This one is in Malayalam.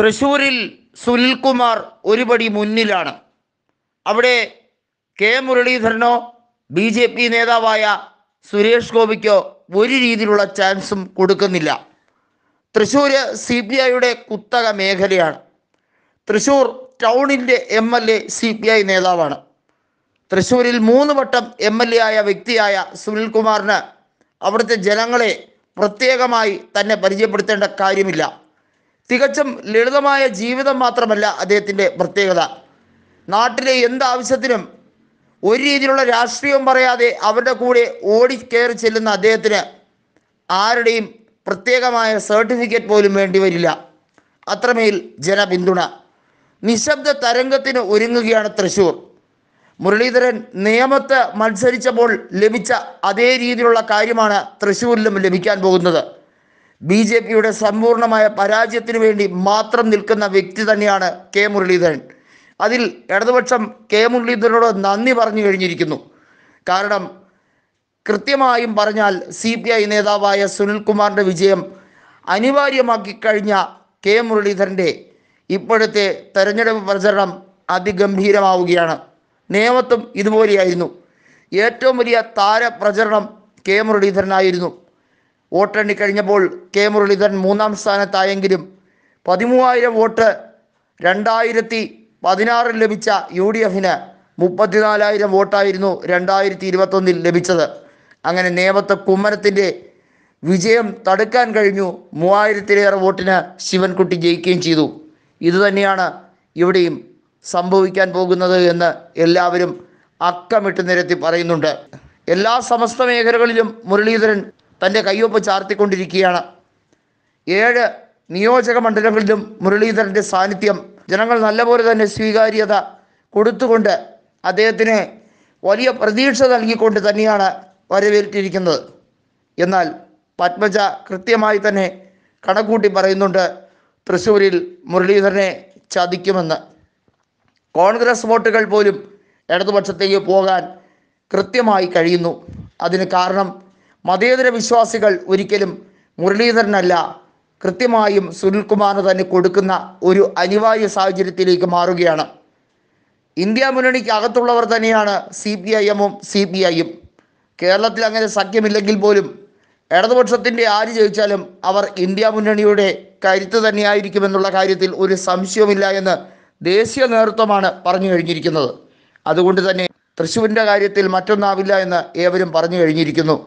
തൃശൂരിൽ സുനിൽകുമാർ ഒരുപടി മുന്നിലാണ് അവിടെ കെ മുരളീധരനോ ബി ജെ പി നേതാവായ സുരേഷ് ഗോപിക്കോ ഒരു രീതിയിലുള്ള ചാൻസും കൊടുക്കുന്നില്ല തൃശ്ശൂർ സി പി ഐയുടെ കുത്തക മേഖലയാണ് തൃശ്ശൂർ ടൗണിൻ്റെ M L A C P I നേതാവാണ് തൃശ്ശൂരിൽ മൂന്ന് വട്ടം എം എൽ എ ആയ വ്യക്തിയായ സുനിൽകുമാറിന് അവിടുത്തെ ജനങ്ങളെ പ്രത്യേകമായി തന്നെ പരിചയപ്പെടുത്തേണ്ട കാര്യമില്ല തികച്ചും ലളിതമായ ജീവിതം മാത്രമല്ല അദ്ദേഹത്തിൻ്റെ പ്രത്യേകത നാട്ടിലെ എന്താവശ്യത്തിനും ഒരു രീതിയിലുള്ള രാഷ്ട്രീയവും പറയാതെ അവരുടെ കൂടെ ഓടിക്കയറി ചെല്ലുന്ന അദ്ദേഹത്തിന് ആരുടെയും പ്രത്യേകമായ സർട്ടിഫിക്കറ്റ് പോലും വേണ്ടി വരില്ല അത്രമേൽ ജനപിന്തുണ നിശബ്ദ തരംഗത്തിന് ഒരുങ്ങുകയാണ് തൃശൂർ മുരളീധരൻ നിയമത്ത് മത്സരിച്ചപ്പോൾ ലഭിച്ച അതേ രീതിയിലുള്ള കാര്യമാണ് തൃശ്ശൂരിലും ലഭിക്കാൻ പോകുന്നത് ബി ജെ പിയുടെ സമ്പൂർണമായ പരാജയത്തിനു വേണ്ടി മാത്രം നിൽക്കുന്ന വ്യക്തി തന്നെയാണ് കെ മുരളീധരൻ അതിൽ ഇടതുപക്ഷം കെ മുരളീധരനോട് നന്ദി പറഞ്ഞു കഴിഞ്ഞിരിക്കുന്നു കാരണം കൃത്യമായും പറഞ്ഞാൽ സി പി ഐ നേതാവായ സുനിൽകുമാറിൻ്റെ വിജയം അനിവാര്യമാക്കി കഴിഞ്ഞ കെ മുരളീധരൻ്റെ ഇപ്പോഴത്തെ തെരഞ്ഞെടുപ്പ് പ്രചരണം അതിഗംഭീരമാവുകയാണ് നേമത്തും ഇതുപോലെയായിരുന്നു ഏറ്റവും വലിയ താരപ്രചരണം കെ മുരളീധരനായിരുന്നു വോട്ടെണ്ണി കഴിഞ്ഞപ്പോൾ കെ മുരളീധരൻ മൂന്നാം സ്ഥാനത്തായെങ്കിലും പതിമൂവായിരം വോട്ട് രണ്ടായിരത്തി പതിനാറിൽ ലഭിച്ച യു ഡി എഫിന് മുപ്പത്തിനാലായിരം വോട്ടായിരുന്നു രണ്ടായിരത്തി ഇരുപത്തൊന്നിൽ ലഭിച്ചത് അങ്ങനെ നേമത്തെ കുമ്മനത്തിൻ്റെ വിജയം തടുക്കാൻ കഴിഞ്ഞു മൂവായിരത്തിലേറെ വോട്ടിന് ശിവൻകുട്ടി ജയിക്കുകയും ചെയ്തു ഇതുതന്നെയാണ് ഇവിടെയും സംഭവിക്കാൻ പോകുന്നത് എന്ന് എല്ലാവരും അക്കമിട്ട് നിരത്തി പറയുന്നുണ്ട് എല്ലാ സമസ്ത മേഖലകളിലും മുരളീധരൻ തൻ്റെ കയ്യൊപ്പ് ചാർത്തിക്കൊണ്ടിരിക്കുകയാണ് ഏഴ് നിയോജക മണ്ഡലങ്ങളിലും മുരളീധരൻ്റെ സാന്നിധ്യം ജനങ്ങൾ നല്ലപോലെ തന്നെ സ്വീകാര്യത കൊടുത്തുകൊണ്ട് അദ്ദേഹത്തിന് വലിയ പ്രതീക്ഷ നൽകിക്കൊണ്ട് തന്നെയാണ് വരവേറ്റിരിക്കുന്നത് എന്നാൽ പത്മജ കൃത്യമായി തന്നെ കണക്കൂട്ടി പറയുന്നുണ്ട് തൃശ്ശൂരിൽ മുരളീധരനെ ചതിക്കുമെന്ന് കോൺഗ്രസ് വോട്ടുകൾ പോലും ഇടതുപക്ഷത്തേക്ക് പോകാൻ കൃത്യമായി കഴിയുന്നു അതിന് കാരണം മതേതര വിശ്വാസികൾ ഒരിക്കലും മുരളീധരനല്ല കൃത്യമായും സുനിൽകുമാറിന് തന്നെ കൊടുക്കുന്ന ഒരു അനിവാര്യ സാഹചര്യത്തിലേക്ക് മാറുകയാണ് ഇന്ത്യ മുന്നണിക്ക് അകത്തുള്ളവർ തന്നെയാണ് സി പി ഐ എമ്മും സി പി ഐയും കേരളത്തിൽ അങ്ങനെ സഖ്യമില്ലെങ്കിൽ പോലും ഇടതുപക്ഷത്തിൻ്റെ ആര് ജയിച്ചാലും അവർ ഇന്ത്യ മുന്നണിയുടെ കരുത്ത് തന്നെയായിരിക്കുമെന്നുള്ള കാര്യത്തിൽ ഒരു സംശയവുമില്ല എന്ന് ദേശീയ നേതൃത്വമാണ് പറഞ്ഞു കഴിഞ്ഞിരിക്കുന്നത് അതുകൊണ്ട് തന്നെ തൃശ്ശൂരിൻ്റെ കാര്യത്തിൽ മറ്റൊന്നാവില്ല എന്ന് ഏവരും പറഞ്ഞു കഴിഞ്ഞിരിക്കുന്നു